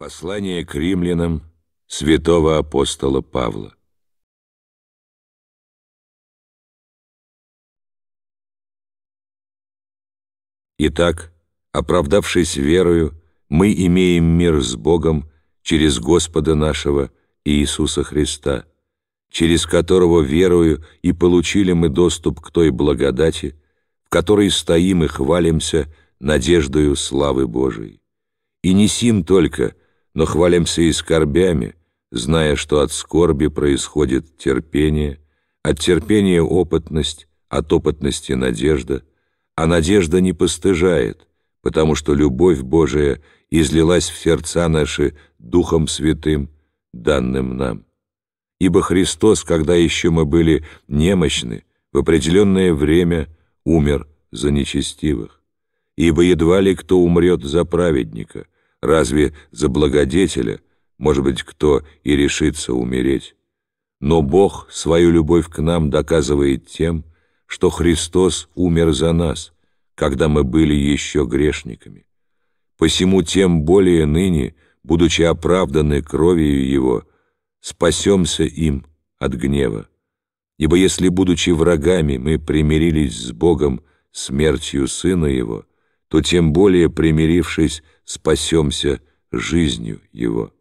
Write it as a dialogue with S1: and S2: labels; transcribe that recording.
S1: Послание к римлянам святого апостола Павла. Итак, оправдавшись верою, мы имеем мир
S2: с Богом через Господа нашего Иисуса Христа, через которого верою и получили мы доступ к той благодати, в которой стоим и хвалимся надеждою славы Божией. И не сим только – но хвалимся и скорбями, зная, что от скорби происходит терпение, от терпения — опытность, от опытности — надежда, а надежда не постыжает, потому что любовь Божия излилась в сердца наши Духом Святым, данным нам. Ибо Христос, когда еще мы были немощны, в определенное время умер за нечестивых. Ибо едва ли кто умрет за праведника — разве за благодетеля, может быть, кто и решится умереть. Но Бог свою любовь к нам доказывает тем, что Христос умер за нас, когда мы были еще грешниками. Посему тем более ныне, будучи оправданы кровью Его, спасемся им от гнева. Ибо если, будучи врагами, мы примирились с Богом смертью Сына Его, то тем более примирившись, спасемся жизнью его.